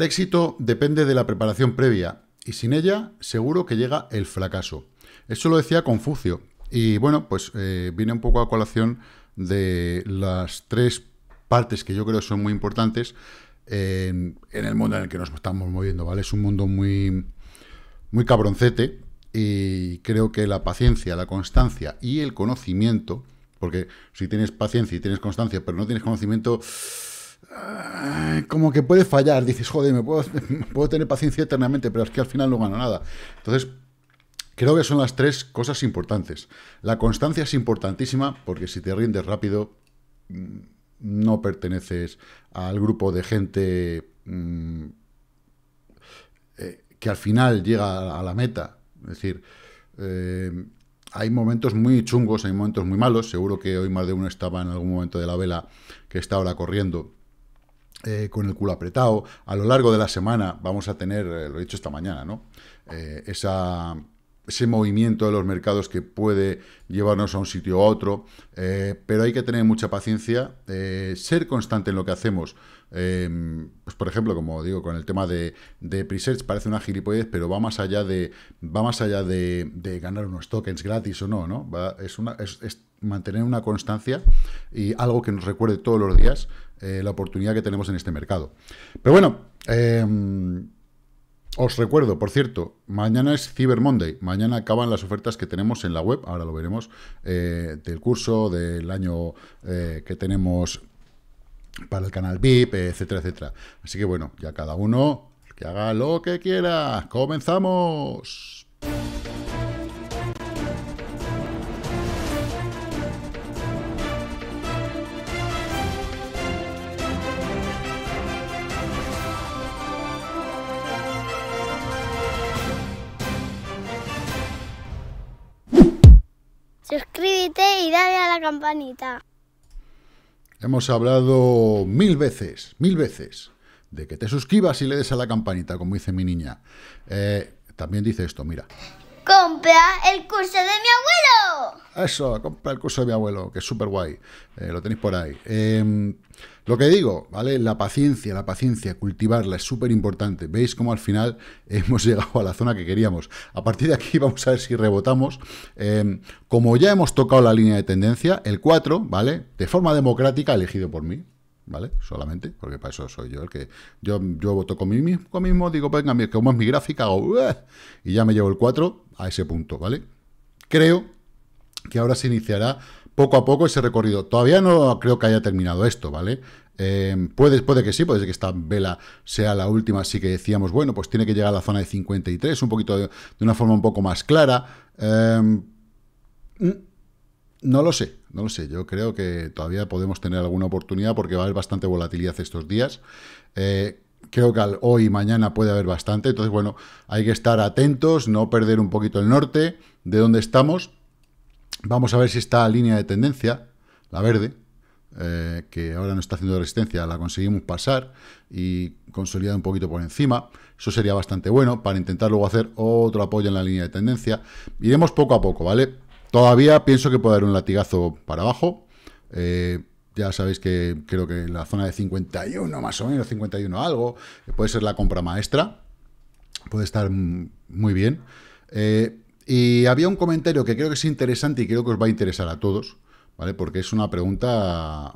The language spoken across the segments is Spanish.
El éxito depende de la preparación previa y sin ella seguro que llega el fracaso. Eso lo decía Confucio y bueno, pues eh, viene un poco a colación de las tres partes que yo creo son muy importantes en, en, el mundo en el que nos estamos moviendo, ¿vale? Es un mundo muy, muy cabroncete y creo que la paciencia, la constancia y el conocimiento, porque si tienes paciencia y tienes constancia pero no tienes conocimiento como que puede fallar, dices, joder, me puedo, tener paciencia eternamente, pero es que al final no gana nada. Entonces, creo que son las tres cosas importantes. La constancia es importantísima porque si te rindes rápido, mm, no perteneces al grupo de gente mm, eh, que al final llega a la meta. Es decir, eh, hay momentos muy chungos, hay momentos muy malos. Seguro que hoy más de uno estaba en algún momento de la vela que está ahora corriendo eh, con el culo apretado. A lo largo de la semana vamos a tener, eh, lo he dicho esta mañana, ¿no? Eh, ese movimiento de los mercados que puede llevarnos a un sitio o a otro, pero hay que tener mucha paciencia, ser constante en lo que hacemos. Em, pues por ejemplo, como digo, con el tema de, de parece una gilipollez, pero va más allá de va más allá de, ganar unos tokens gratis o no, ¿no? es mantener una constancia y algo que nos recuerde todos los días eh, la oportunidad que tenemos en este mercado. Pero bueno, em, os recuerdo, por cierto, mañana es Cyber Monday, mañana acaban las ofertas que tenemos en la web, ahora lo veremos, eh, del curso, del año eh, que tenemos para el canal VIP, etcétera, etcétera. Así que bueno, ya cada uno que haga lo que quiera. ¡Comenzamos! campanita. Hemos hablado mil veces, mil veces, de que te suscribas y le des a la campanita, como dice mi niña. Eh, también dice esto, mira. Compra el curso de mi abuelo. Eso, compra el curso de mi abuelo, que es súper guay. Eh, lo tenéis por ahí. Em, lo que digo, ¿vale? La paciencia, la paciencia, cultivarla es súper importante. Veis cómo al final hemos llegado a la zona que queríamos. A partir de aquí vamos a ver si rebotamos. Em, como ya hemos tocado la línea de tendencia, el 4, ¿vale? De forma democrática, elegido por mí, ¿vale? Solamente, porque para eso soy yo el que... Yo, yo voto conmigo mismo, digo, venga, como es mi gráfica, hago... y ya me llevo el 4, a ese punto, ¿vale? Creo que ahora se iniciará poco a poco ese recorrido. Todavía no creo que haya terminado esto, ¿vale? Eh, puede, que sí, puede que esta vela sea la última, así que decíamos, bueno, pues tiene que llegar a la zona de 53, un poquito de, una forma un poco más clara. Em, mm, no lo sé, no lo sé. Yo creo que todavía podemos tener alguna oportunidad porque va a haber bastante volatilidad estos días. Eh, creo que hoy y mañana puede haber bastante. Entonces, bueno, hay que estar atentos, no perder un poquito el norte de dónde estamos. Vamos a ver si esta línea de tendencia, la verde, eh, que ahora no está haciendo resistencia, la conseguimos pasar y consolidar un poquito por encima. Eso sería bastante bueno para intentar luego hacer otro apoyo en la línea de tendencia. Iremos poco a poco, ¿vale? Todavía pienso que puede haber un latigazo para abajo. Eh, ya sabéis que creo que en la zona de 51 más o menos, 51 algo, eh, puede ser la compra maestra, puede estar muy bien. Eh, y había un comentario que creo que es interesante y creo que os va a interesar a todos, ¿vale? Porque es una pregunta,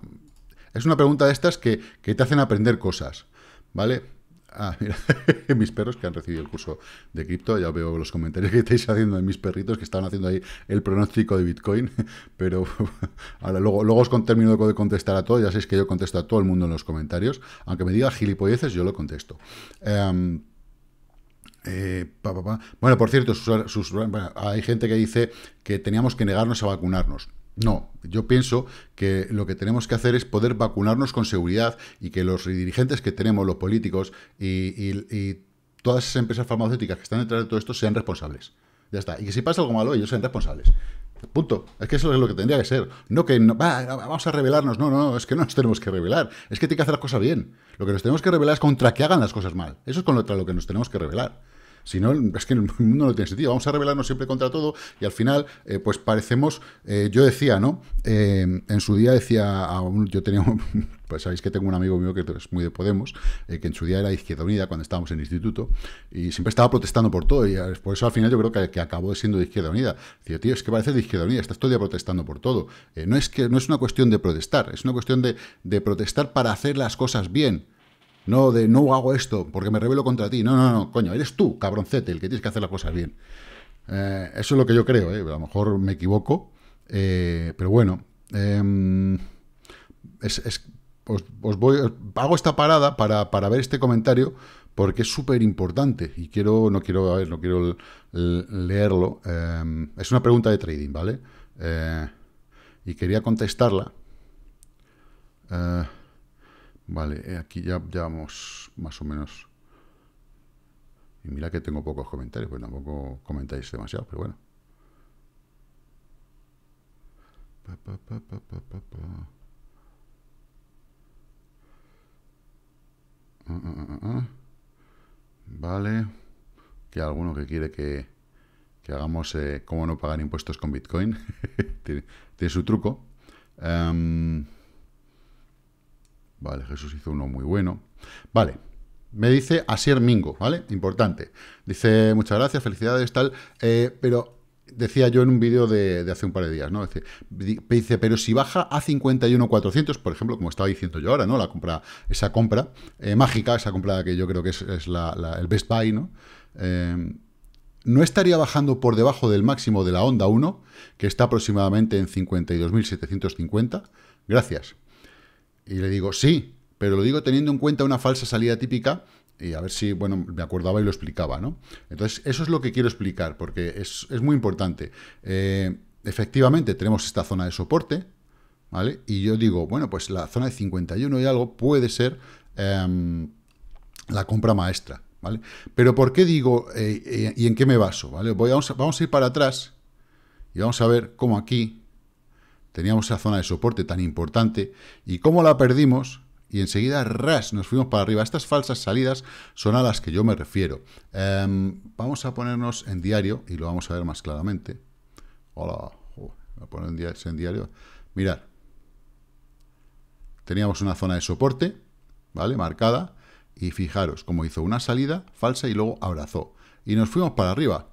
es una pregunta de estas que, que te hacen aprender cosas, ¿vale? Ah, mis perros que han recibido el curso de cripto, ya veo los comentarios que estáis haciendo de mis perritos que estaban haciendo ahí el pronóstico de Bitcoin, pero ahora luego, luego os termino de contestar a todo, ya sabéis que yo contesto a todo el mundo en los comentarios, aunque me diga gilipolleces, yo lo contesto. Em, eh, bueno, por cierto, hay gente que dice que teníamos que negarnos a vacunarnos. No, yo pienso que lo que tenemos que hacer es poder vacunarnos con seguridad y que los dirigentes que tenemos, los políticos y, todas esas empresas farmacéuticas que están detrás de todo esto sean responsables. Ya está. Y que si pasa algo malo, ellos sean responsables. Punto. Es que eso es lo que tendría que ser. No que vamos a revelarnos. No, no, es que no nos tenemos que revelar. Es que tiene que hacer las cosas bien. Lo que nos tenemos que revelar es contra que hagan las cosas mal. Eso es contra lo que nos tenemos que revelar. Si no, es que el mundo no tiene sentido. Vamos a rebelarnos siempre contra todo y al final, eh, pues parecemos, eh, yo decía, ¿no? Eh, en su día decía, yo tenía, pues sabéis que tengo un amigo mío que es muy de Podemos, que en su día era Izquierda Unida cuando estábamos en el instituto y siempre estaba protestando por todo y por eso al final yo creo que, que acabó siendo de Izquierda Unida. Digo, tío, es que parece de Izquierda Unida, estás todo el día protestando por todo. no, es que, no es una cuestión de protestar, es una cuestión de, de protestar para hacer las cosas bien. No de no hago esto porque me rebelo contra ti. No, no, no, coño, eres tú, cabroncete, el que tienes que hacer las cosas bien. Eh, eso es lo que yo creo, ¿eh? a lo mejor me equivoco, eh, pero bueno, em, os, voy, hago esta parada para, para, ver este comentario porque es súper importante y quiero, no quiero, ver, no quiero leerlo. Em, es una pregunta de trading, ¿vale? Eh, y quería contestarla. Vale, eh, aquí ya, vamos más o menos... Y mira que tengo pocos comentarios, pues tampoco comentáis demasiado, pero bueno. vale. Que alguno que quiere que, hagamos eh, cómo no pagar impuestos con Bitcoin. tiene, su truco. Em, Vale, Jesús hizo uno muy bueno. Vale, me dice Asier Mingo, ¿vale? Importante. Dice, muchas gracias, felicidades, tal. Eh, pero decía yo en un vídeo de, hace un par de días, ¿no? Dice, dice, pero si baja a 51.400, por ejemplo, como estaba diciendo yo ahora, ¿no? La compra, esa compra eh, mágica, esa compra que yo creo que es, el Best Buy, ¿no? Em, no estaría bajando por debajo del máximo de la onda 1, que está aproximadamente en 52.750. Gracias. Y le digo, sí, pero lo digo teniendo en cuenta una falsa salida típica y a ver si, bueno, me acordaba y lo explicaba, ¿no? Entonces, eso es lo que quiero explicar, porque es, muy importante. Eh, efectivamente, tenemos esta zona de soporte, ¿vale? Y yo digo, bueno, pues la zona de 51 y algo puede ser em, la compra maestra, ¿vale? Pero ¿por qué digo eh, eh, y en qué me baso, ¿vale? vamos, vamos a ir para atrás y vamos a ver cómo aquí teníamos esa zona de soporte tan importante y cómo la perdimos y enseguida ras nos fuimos para arriba. Estas falsas salidas son a las que yo me refiero. Em, vamos a ponernos en diario y lo vamos a ver más claramente. Hola, a poner en diario, en diario. Mirad, teníamos una zona de soporte, ¿vale? Marcada. Y fijaros cómo hizo una salida falsa y luego abrazó. Y nos fuimos para arriba.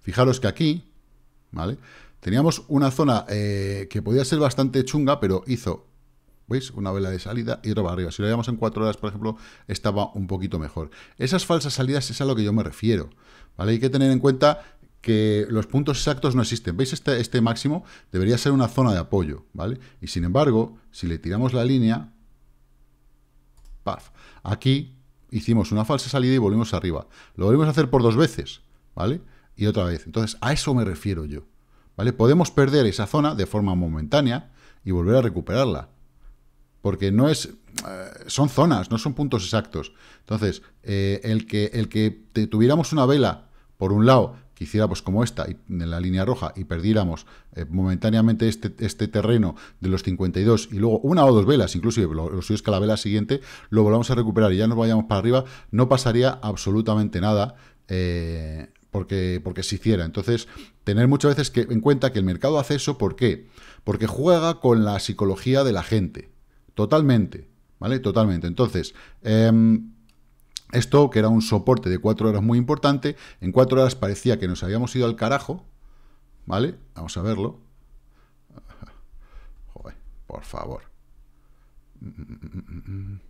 Fijaros que aquí, ¿vale? Teníamos una zona eh, que podía ser bastante chunga, pero hizo, ¿veis? Una vela de salida y otra para arriba. Si lo veíamos en cuatro horas, por ejemplo, estaba un poquito mejor. Esas falsas salidas es a lo que yo me refiero, ¿vale? Hay que tener en cuenta que los puntos exactos no existen. ¿Veis? Este, este máximo debería ser una zona de apoyo, ¿vale? Y sin embargo, si le tiramos la línea, ¡paf! Aquí hicimos una falsa salida y volvimos arriba. Lo volvimos a hacer por dos veces, ¿vale? Y otra vez. Entonces, a eso me refiero yo. Podemos perder esa zona de forma momentánea y volver a recuperarla. Porque no es. Eh, son zonas, no son puntos exactos. Entonces, eh, el que, el que tuviéramos una vela, por un lado, que hiciera como esta, en la línea roja, y perdiéramos eh, momentáneamente este, este, terreno de los 52, y luego una o dos velas, inclusive lo, suyo es que la vela siguiente lo volvamos a recuperar y ya nos vayamos para arriba, no pasaría absolutamente nada porque, porque se hiciera. Entonces, tener muchas veces que, en cuenta que el mercado hace eso, ¿por qué? Porque juega con la psicología de la gente. Totalmente, ¿vale? Totalmente. Entonces, em, esto, que era un soporte de cuatro horas muy importante, en cuatro horas parecía que nos habíamos ido al carajo, ¿vale? Vamos a verlo. Joder, por favor.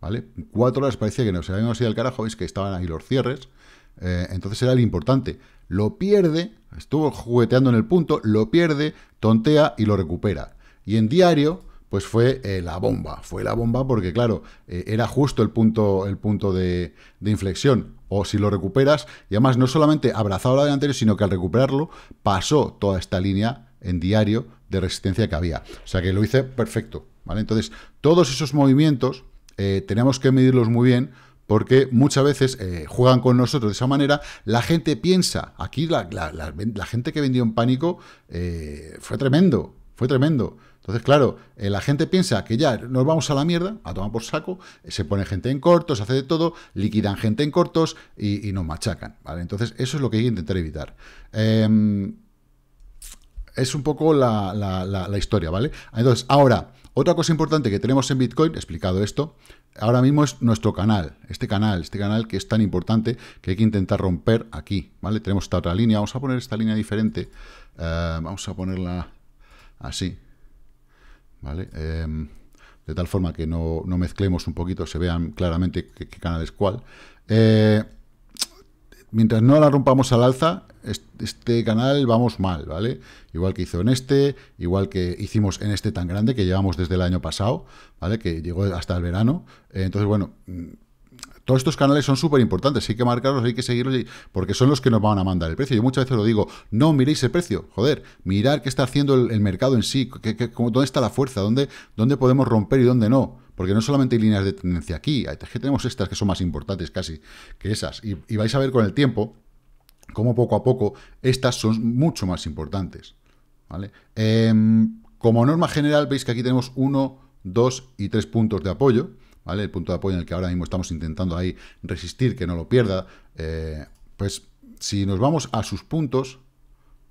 ¿Vale? Cuatro horas parecía que nos habíamos ido al carajo, es que estaban ahí los cierres, eh, entonces era el importante. Lo pierde, estuvo jugueteando en el punto, lo pierde, tontea y lo recupera. Y en diario, pues fue eh, la bomba. Fue la bomba porque, claro, eh, era justo el punto, el punto de, inflexión. O si lo recuperas, y además no solamente abrazaba la delantera, sino que al recuperarlo pasó toda esta línea en diario de resistencia que había. O sea que lo hice perfecto. ¿vale? Entonces, todos esos movimientos tenemos que medirlos muy bien porque muchas veces eh, juegan con nosotros de esa manera, la gente piensa, aquí la, gente que vendió en pánico eh, fue tremendo, fue tremendo. Entonces, claro, eh, la gente piensa que ya nos vamos a la mierda, a tomar por saco, se pone gente en cortos, hace de todo, liquidan gente en cortos y, nos machacan, ¿vale? Entonces, eso es lo que hay que intentar evitar em, es un poco la, historia, ¿vale? Entonces, ahora, otra cosa importante que tenemos en Bitcoin, explicado esto, ahora mismo es nuestro canal, este canal, este canal que es tan importante que hay que intentar romper aquí, ¿vale? Tenemos esta otra línea, vamos a poner esta línea diferente, eh, vamos a ponerla así, ¿vale? Em, de tal forma que no, no, mezclemos un poquito, se vean claramente qué, canal es cuál. Eh, mientras no la rompamos al alza, este canal vamos mal, ¿vale? Igual que hizo en este, igual que hicimos en este tan grande que llevamos desde el año pasado, ¿vale? Que llegó hasta el verano. Eh, entonces, bueno, mm, todos estos canales son súper importantes, hay que marcarlos, hay que seguirlos, porque son los que nos van a mandar el precio. Yo muchas veces lo digo, no miréis el precio, joder, mirar qué está haciendo el, mercado en sí, dónde está la fuerza, dónde, dónde podemos romper y dónde no. Porque no solamente hay líneas de tendencia aquí, que tenemos estas que son más importantes casi que esas. Y, vais a ver con el tiempo cómo poco a poco estas son mucho más importantes. ¿vale? Em, como norma general, veis que aquí tenemos uno, dos y tres puntos de apoyo. ¿vale? El punto de apoyo en el que ahora mismo estamos intentando ahí resistir, que no lo pierda. Eh, pues si nos vamos a sus puntos,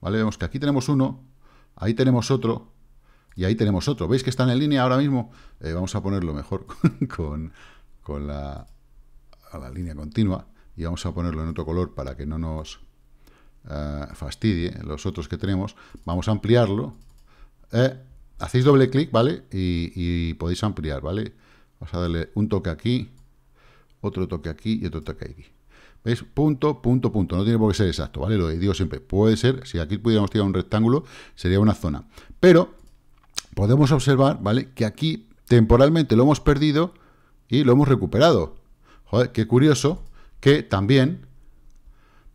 ¿vale? vemos que aquí tenemos uno, ahí tenemos otro, y ahí tenemos otro. ¿Veis que está en línea ahora mismo? Eh, vamos a ponerlo mejor con, la, línea continua y vamos a ponerlo en otro color para que no nos eh, fastidie los otros que tenemos. Vamos a ampliarlo. Eh, hacéis doble clic, ¿vale? Y, y, podéis ampliar, ¿vale? Vamos a darle un toque aquí, otro toque aquí y otro toque aquí. ¿Veis? Punto, punto, punto. No tiene por qué ser exacto, ¿vale? Lo digo siempre. Puede ser, si aquí pudiéramos tirar un rectángulo, sería una zona. Pero podemos observar, ¿vale? Que aquí temporalmente lo hemos perdido y lo hemos recuperado. Joder, qué curioso que también,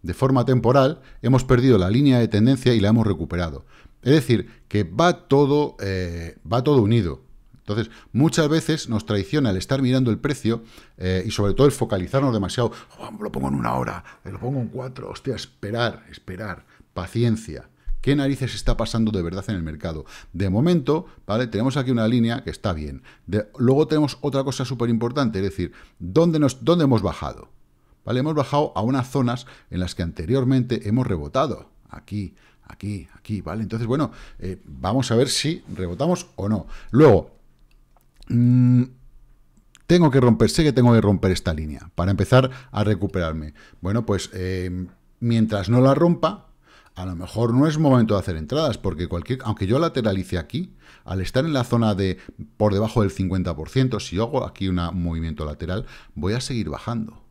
de forma temporal, hemos perdido la línea de tendencia y la hemos recuperado. Es decir, que va todo, eh, va todo unido. Entonces, muchas veces nos traiciona el estar mirando el precio eh, y sobre todo el focalizarnos demasiado. lo pongo en una hora, lo pongo en cuatro, hostia, esperar, esperar, paciencia. ¿Qué narices está pasando de verdad en el mercado? De momento, ¿vale? Tenemos aquí una línea que está bien. luego tenemos otra cosa súper importante, es decir, ¿dónde, nos, ¿dónde hemos bajado? ¿Vale? Hemos bajado a unas zonas en las que anteriormente hemos rebotado. Aquí, aquí, aquí, ¿vale? Entonces, bueno, eh, vamos a ver si rebotamos o no. Luego, mm, tengo que romper, sé que tengo que romper esta línea para empezar a recuperarme. Bueno, pues eh, mientras no la rompa, a lo mejor no es momento de hacer entradas, porque aunque yo lateralice aquí, al estar en la zona de por debajo del 50%, si yo hago aquí un movimiento lateral, voy a seguir bajando.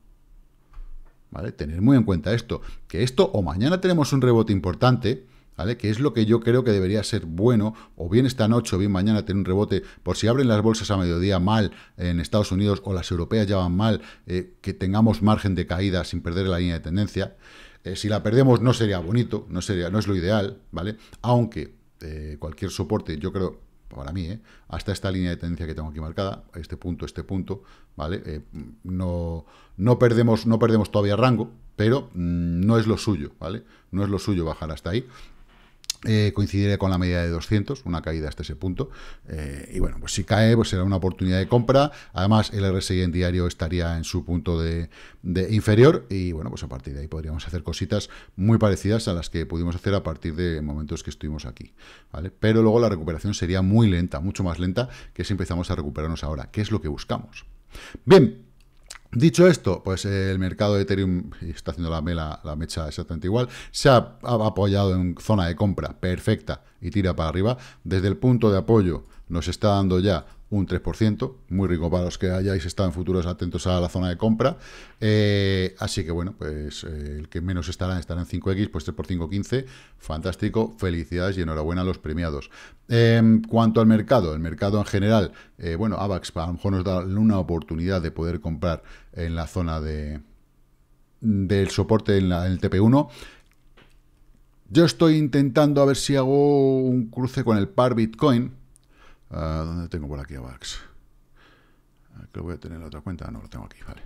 ¿Vale? Tener muy en cuenta esto, que esto o mañana tenemos un rebote importante, ¿vale? Que es lo que yo creo que debería ser bueno, o bien esta noche o bien mañana tener un rebote, por si abren las bolsas a mediodía mal en Estados Unidos o las europeas ya van mal, eh, que tengamos margen de caída sin perder la línea de tendencia. Eh, si la perdemos no sería bonito, no, sería, no es lo ideal, ¿vale? Aunque eh, cualquier soporte, yo creo, para mí, ¿eh? hasta esta línea de tendencia que tengo aquí marcada, este punto, este punto, ¿vale? no, no, perdemos, no perdemos todavía rango, pero mm, no es lo suyo, ¿vale? No es lo suyo bajar hasta ahí. Eh, coincidiré con la media de 200, una caída hasta ese punto. Eh, y bueno, pues si cae, pues será una oportunidad de compra. Además, el RSI en diario estaría en su punto de, inferior. Y bueno, pues a partir de ahí podríamos hacer cositas muy parecidas a las que pudimos hacer a partir de momentos que estuvimos aquí. ¿vale? Pero luego la recuperación sería muy lenta, mucho más lenta que si empezamos a recuperarnos ahora, que es lo que buscamos. Bien, Dicho esto, pues eh, el mercado de Ethereum está haciendo la, la mecha exactamente igual. Se ha, apoyado en zona de compra perfecta y tira para arriba. Desde el punto de apoyo nos está dando ya un 3%, muy rico para los que hayáis estado en futuros atentos a la zona de compra. Eh, así que bueno, pues eh, el que menos estará, estará en 5X, pues 3 x 5, 15, fantástico, felicidades y enhorabuena a los premiados. En em, cuanto al mercado, el mercado en general, eh, bueno, AVAX a lo mejor nos da una oportunidad de poder comprar en la zona de del soporte en el TP1. Yo estoy intentando a ver si hago un cruce con el par Bitcoin, Ah, ¿Dónde tengo por aquí a Vax? Ah, creo que voy a tener la otra cuenta. Ah, no, lo tengo aquí, vale.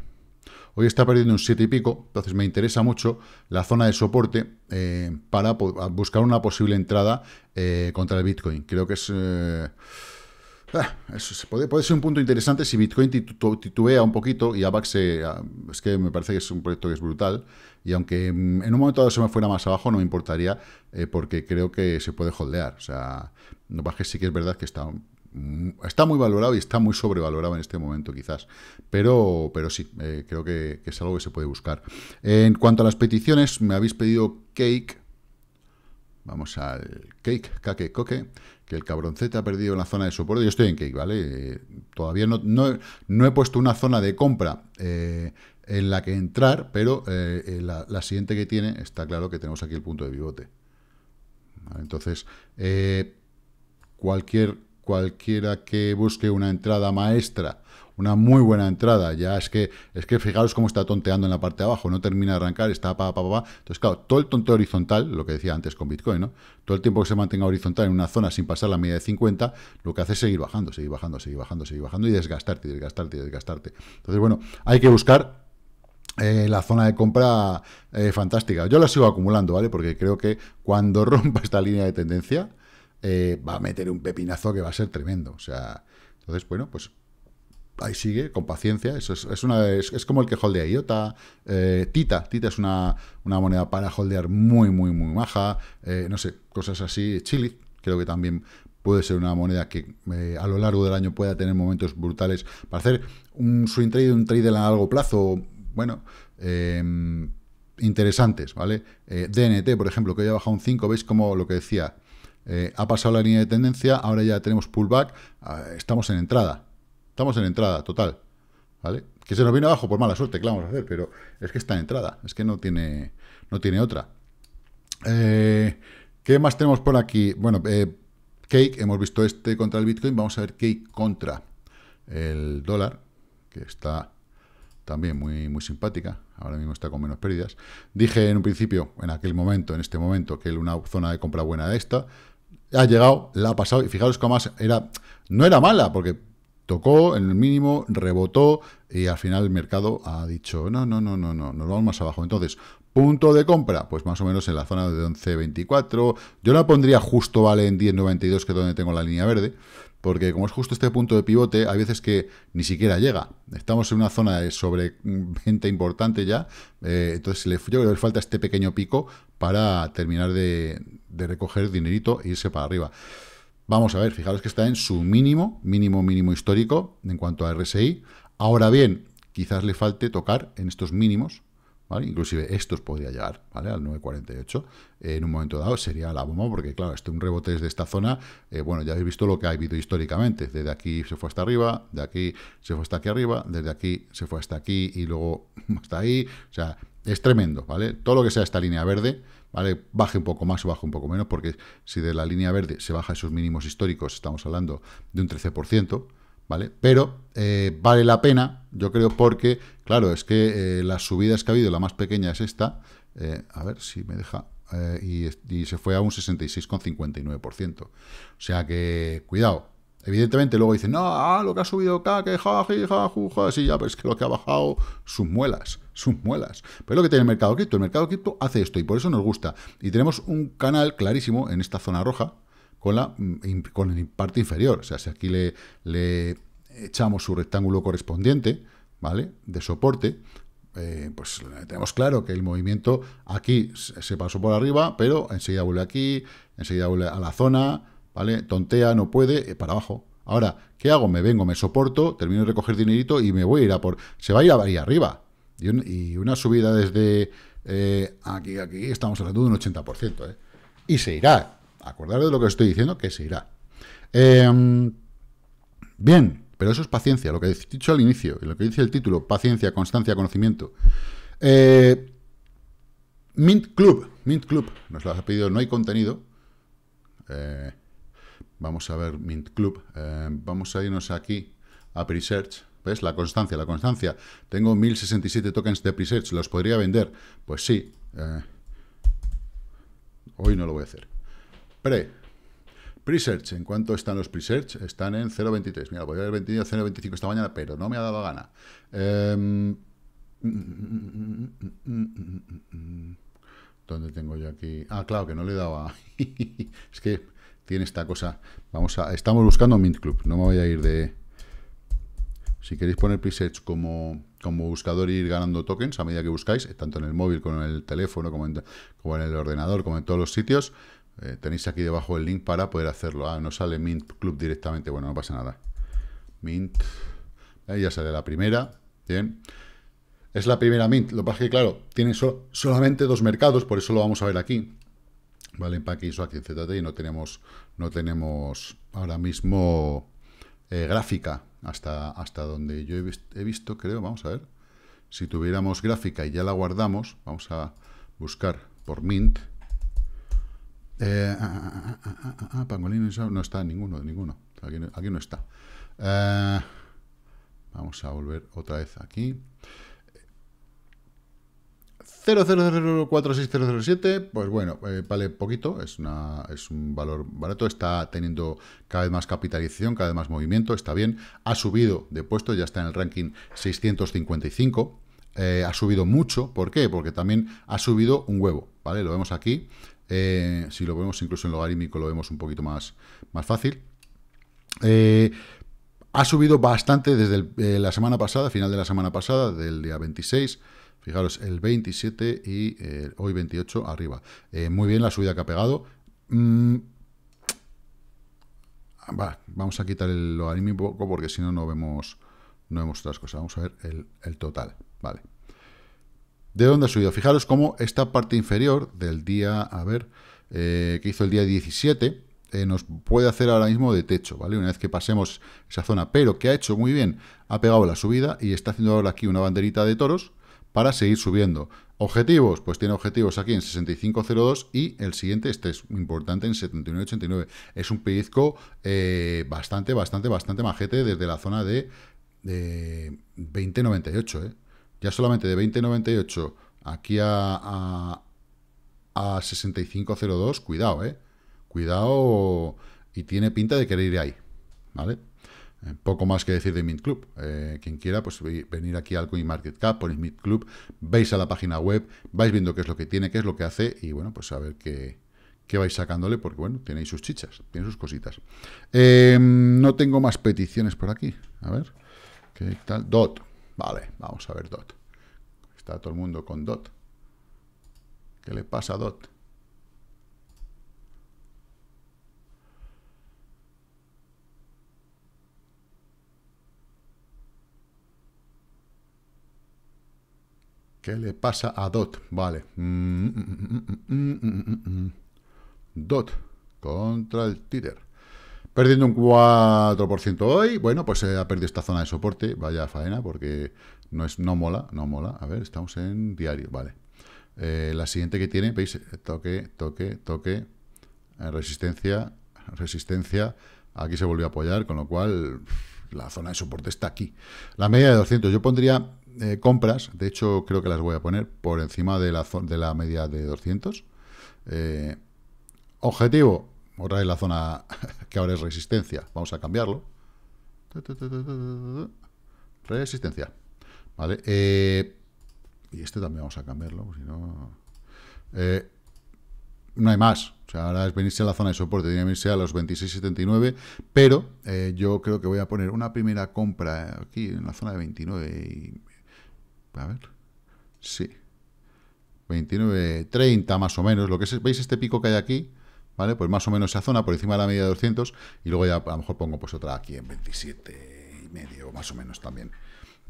Hoy está perdiendo un 7 y pico, entonces me interesa mucho la zona de soporte eh, para buscar una posible entrada eh, contra el Bitcoin. Creo que es... Eh, Ah, eso puede, puede ser un punto interesante si Bitcoin titubea un poquito y AVAX se, ah, es que me parece que es un proyecto que es brutal y aunque mm, en un momento dado se me fuera más abajo no me importaría eh, porque creo que se puede holdear, o sea, no que sí que es verdad que está, mm, está muy valorado y está muy sobrevalorado en este momento quizás, pero, pero sí, eh, creo que, es algo que se puede buscar. En cuanto a las peticiones, me habéis pedido Cake, Vamos al Cake, Cake, Coque, que el cabroncete ha perdido la zona de soporte. Yo estoy en Cake, ¿vale? Eh, todavía no, he puesto una zona de compra eh, en la que entrar, pero eh, la, siguiente que tiene, está claro que tenemos aquí el punto de pivote. Entonces, cualquier, cualquiera que busque una entrada maestra una muy buena entrada. Ya es que, es que fijaros cómo está tonteando en la parte de abajo, no termina de arrancar, está pa, pa, pa, pa. Entonces, claro, todo el tonteo horizontal, lo que decía antes con Bitcoin, ¿no? Todo el tiempo que se mantenga horizontal en una zona sin pasar la media de 50, lo que hace es seguir bajando, seguir bajando, seguir bajando, seguir bajando y desgastarte, desgastarte, desgastarte. Entonces, bueno, hay que buscar eh, la zona de compra eh, fantástica. Yo la sigo acumulando, ¿vale? Porque creo que cuando rompa esta línea de tendencia, eh, va a meter un pepinazo que va a ser tremendo. O sea, entonces, bueno, pues ahí sigue, con paciencia. Eso es, una, es, como el que holdea IOTA. Eh, Tita, Tita es una, moneda para holdear muy, muy, muy maja. Eh, no sé, cosas así. CHILI, creo que también puede ser una moneda que eh, a lo largo del año pueda tener momentos brutales para hacer un swing trade, un trade a largo plazo, bueno, em, interesantes, ¿vale? DNT, por ejemplo, que hoy ha bajado un 5, veis como lo que decía, ha pasado la línea de tendencia, ahora ya tenemos pullback, ah, estamos en entrada, Estamos en entrada, total. ¿Vale? Que se nos viene abajo por mala suerte, que vamos a hacer, pero es que está en entrada, es que no tiene, no tiene otra. Eh, ¿Qué más tenemos por aquí? Bueno, eh, Cake, hemos visto este contra el Bitcoin, vamos a ver Cake contra el dólar, que está también muy, muy simpática, ahora mismo está con menos pérdidas. Dije en un principio, en aquel momento, en este momento, que una zona de compra buena de esta, ha llegado, la ha pasado, y fijaros cómo más era, no era mala, porque tocó en el mínimo, rebotó y al final el mercado ha dicho, no, no, no, no, no, nos vamos más abajo. Entonces, punto de compra, pues más o menos en la zona de 11.24. Yo la pondría justo, vale, en 10.92, que es donde tengo la línea verde, porque como es justo este punto de pivote, hay veces que ni siquiera llega. Estamos en una zona de sobreventa importante ya, eh, entonces yo creo que le falta este pequeño pico para terminar de, de recoger dinerito e irse para arriba. Vamos a ver, fijaros que está en su mínimo, mínimo, mínimo histórico en cuanto a RSI. Ahora bien, quizás le falte tocar en estos mínimos, ¿Vale? Inclusive estos podría llegar, ¿vale? Al 9.48. Eh, en un momento dado sería la bomba, porque claro, este un rebote desde esta zona, eh, bueno, ya habéis visto lo que ha habido históricamente. Desde aquí se fue hasta arriba, de aquí se fue hasta aquí arriba, desde aquí se fue hasta aquí y luego hasta ahí. O sea, es tremendo, ¿vale? Todo lo que sea esta línea verde, ¿vale? Baje un poco más o baje un poco menos, porque si de la línea verde se baja esos mínimos históricos, estamos hablando de un 13%, ¿vale? Pero eh, vale la pena, yo creo, porque, claro, es que eh, las subidas que ha habido, la más pequeña es esta, eh, a ver si me deja, y, se fue a un 66,59%. O sea que, cuidado. Evidentemente luego dicen, no, ah, lo que ha subido acá, que ja, sí, ya, pero es que lo que ha bajado, sus muelas, sus muelas. Pero es lo que tiene el mercado cripto, el mercado cripto hace esto y por eso nos gusta. Y tenemos un canal clarísimo en esta zona roja, Mm, con la, con parte inferior. O sea, si aquí le, echamos su rectángulo correspondiente, ¿vale? De soporte, eh, pues tenemos claro que el movimiento aquí se pasó por arriba, pero enseguida vuelve aquí, enseguida vuelve a la zona, ¿vale? Tontea, no puede, eh, para abajo. Ahora, ¿qué hago? Me vengo, me soporto, termino de recoger dinerito y me voy a ir a por... Se va a ir ahí arriba. Y, una subida desde eh, aquí, aquí, estamos hablando de un 80%, Y se irá, Acordaros de lo que estoy diciendo, que se irá. Em, bien, pero eso es paciencia, lo que he dicho al inicio, lo que dice el título, paciencia, constancia, conocimiento. Eh, Mint Club, Mint Club, nos lo ha pedido, no hay contenido. Eh, vamos a ver Mint Club, eh, vamos a irnos aquí a Presearch, ¿Ves? La constancia, la constancia. Tengo 1067 tokens de Presearch, ¿los podría vender? Pues sí. hoy no lo voy a hacer. Pre. Presearch, ¿en cuánto están los presearch? Están en 0.23. Mira, voy a haber vendido 0.25 esta mañana, pero no me ha dado gana. Em, ¿Dónde tengo yo aquí? Ah, claro, que no le daba. es que tiene esta cosa. Vamos a. Estamos buscando Mint Club. No me voy a ir de. Si queréis poner presearch como, como buscador y ir ganando tokens a medida que buscáis, tanto en el móvil como en el teléfono, como en el ordenador, como en todos los sitios, eh, tenéis aquí debajo el link para poder hacerlo. Ah, no sale Mint Club directamente. Bueno, no pasa nada. Mint. Ahí ya sale la primera. Bien. Es la primera Mint. Lo que pasa es que, claro, tiene solamente dos mercados, por eso lo vamos a ver aquí. Vale, que eso aquí en ZT y no tenemos, no tenemos ahora mismo eh, gráfica hasta, hasta donde yo he visto, creo. Vamos a ver. Si tuviéramos gráfica y ya la guardamos, vamos a buscar por Mint eh, ah, ah, ah, ah, Pangolín no está ninguno, ninguno. Aquí, no está. Eh, vamos a volver otra vez aquí. 00046007. pues bueno, eh, vale poquito, es, una, es un valor barato, está teniendo cada vez más capitalización, cada vez más movimiento, está bien, ha subido de puesto, ya está en el ranking 655, ha subido mucho, ¿por qué? Porque también ha subido un huevo, ¿vale? Lo vemos aquí, eh, si lo vemos incluso en logarítmico lo vemos un poquito más, más fácil. Eh, ha subido bastante desde eh, la semana pasada, final de la semana pasada, del día 26. Fijaros, el 27 y hoy 28 arriba. muy bien la subida que ha pegado. Mm. vamos a quitar el logaritmo un poco porque si no, no vemos, no vemos otras cosas. Vamos a ver el, el total. Vale. ¿De dónde ha subido? Fijaros cómo esta parte inferior del día, a ver, eh, que hizo el día 17, eh, nos puede hacer ahora mismo de techo, ¿vale? Una vez que pasemos esa zona, pero que ha hecho muy bien, ha pegado la subida y está haciendo ahora aquí una banderita de toros para seguir subiendo. Objetivos, pues tiene objetivos aquí en 65.02 y el siguiente, este es importante, en 79.89. Es un pellizco eh, bastante, bastante, bastante majete desde la zona de, de 20.98, ¿eh? Ya solamente de 20.98 aquí a, a, 65.02, cuidado, ¿eh? Cuidado y tiene pinta de querer ir ahí, ¿vale? Eh, poco más que decir de Mint Club. Eh, quien quiera, pues venir aquí al CoinMarketCap, ponéis Mint Club, veis a la página web, vais viendo qué es lo que tiene, qué es lo que hace y bueno, pues a ver qué, vais sacándole, porque bueno, tenéis sus chichas, tiene sus cositas. Eh, no tengo más peticiones por aquí. A ver, ¿qué tal? Dot. Vale, vamos a ver DOT. Está todo el mundo con DOT. ¿Qué le pasa a DOT? ¿Qué le pasa a DOT? Vale. Mm, mm, mm, DOT contra el títer. Perdiendo un 4% hoy. Bueno, pues se eh, ha perdido esta zona de soporte. Vaya faena, porque no, es, no mola, no mola. A ver, estamos en diario, vale. Eh, la siguiente que tiene, veis, toque, toque, toque, eh, resistencia, resistencia. Aquí se volvió a apoyar, con lo cual la zona de soporte está aquí. La media de 200, yo pondría compras, de hecho creo que las voy a poner por encima de la, de la media de 200. objetivo, otra es la zona que ahora es resistencia. Vamos a cambiarlo. Resistencia. Vale. Eh, y este también vamos a cambiarlo, si no... Eh, no hay más. O ahora es venirse a la zona de soporte, tiene que venirse a los 26,79, pero eh, yo creo que voy a poner una primera compra aquí en la zona de 29 A ver... Sí. 29,30 más o menos. Lo que ¿Veis este pico que hay aquí? ¿vale? Pues más o menos esa zona, por encima de la media de 200, y luego ya a lo mejor pongo pues otra aquí en 27 y medio, más o menos también.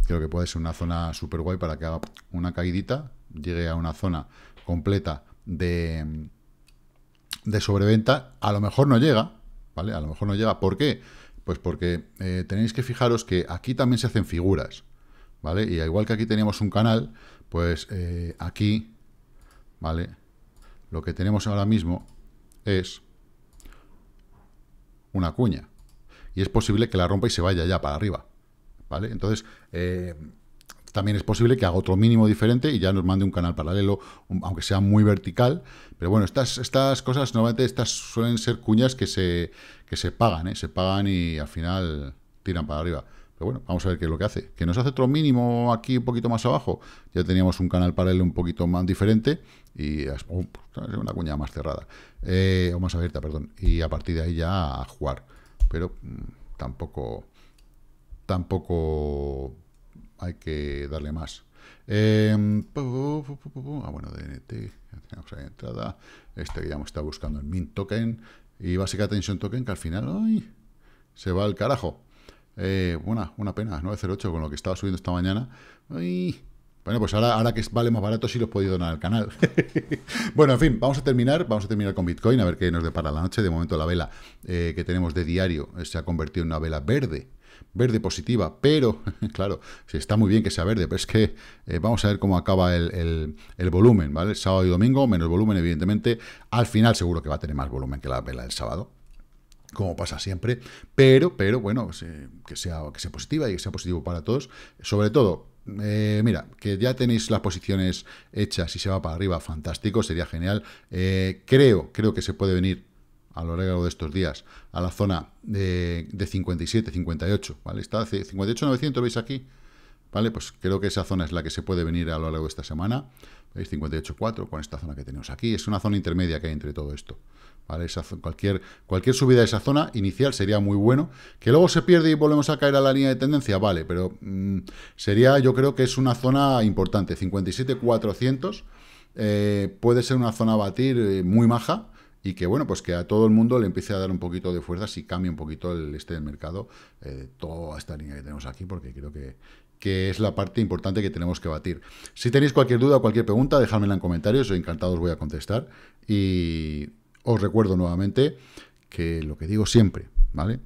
Creo que puede ser una zona súper guay para que haga una caidita, llegue a una zona completa de, sobreventa. A lo mejor no llega, ¿vale? A lo mejor no llega. ¿Por qué? Pues porque eh, tenéis que fijaros que aquí también se hacen figuras, ¿vale? Y igual que aquí teníamos un canal, pues eh, aquí, ¿vale? Lo que tenemos ahora mismo es una cuña. Y es posible que la rompa y se vaya ya para arriba. ¿Vale? Entonces, eh, también es posible que haga otro mínimo diferente y ya nos mande un canal paralelo, aunque sea muy vertical. Pero bueno, estas, estas cosas, normalmente estas suelen ser cuñas que se, que se pagan, ¿eh? se pagan y al final tiran para arriba. Pero bueno, vamos a ver qué es lo que hace. Que nos hace otro mínimo aquí un poquito más abajo. Ya teníamos un canal paralelo un poquito más diferente y uh, pues, una cuña más cerrada. Eh, o más abierta, perdón. Y a partir de ahí ya a jugar. Pero mm, tampoco, tampoco hay que darle más. Em, ah, bueno, DNT, ya tenemos ahí entrada. Este que ya me está buscando el Mint Token y Básica Tension Token, que al final, Se va al carajo. Eh, una, una pena, 908 con lo que estaba subiendo esta mañana. bueno, pues ahora, ahora que vale más barato sí los podido donar al canal. bueno, en fin, vamos a terminar, vamos a terminar con Bitcoin, a ver qué nos depara la noche. De momento la vela eh, que tenemos de diario eh, se ha convertido en una vela verde, verde positiva, pero, claro, si está muy bien que sea verde, pero es que eh, vamos a ver cómo acaba el, volumen, ¿vale? sábado y domingo, menos volumen, evidentemente. Al final seguro que va a tener más volumen que la vela del sábado, como pasa siempre, pero, pero bueno, que sea, que sea positiva y que sea positivo para todos. Sobre todo, eh, mira, que ya tenéis las posiciones hechas y se va para arriba, fantástico, sería genial. Eh, creo, creo que se puede venir a lo largo de estos días a la zona de, de 57, 58, ¿vale? Está 900 veis aquí, ¿Vale? Pues creo que esa zona es la que se puede venir a lo largo de esta semana. ¿Veis? 58.4 con esta zona que tenemos aquí. Es una zona intermedia que hay entre todo esto. ¿Vale? Esa, cualquier, cualquier subida de esa zona inicial sería muy bueno. ¿Que luego se pierde y volvemos a caer a la línea de tendencia? Vale, pero mm, sería, yo creo que es una zona importante. 57.400 eh, puede ser una zona a batir eh, muy maja y que, bueno, pues que a todo el mundo le empiece a dar un poquito de fuerza si cambia un poquito el este del mercado, eh, toda esta línea que tenemos aquí, porque creo que, que es la parte importante que tenemos que batir. Si tenéis cualquier duda o cualquier pregunta, dejadmela en comentarios, encantado os voy a contestar. Y os recuerdo nuevamente que lo que digo siempre, ¿vale?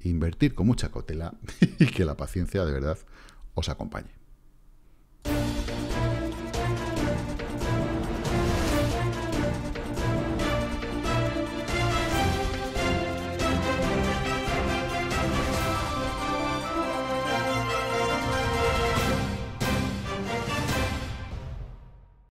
Invertir con mucha cautela y que la paciencia de verdad os acompañe.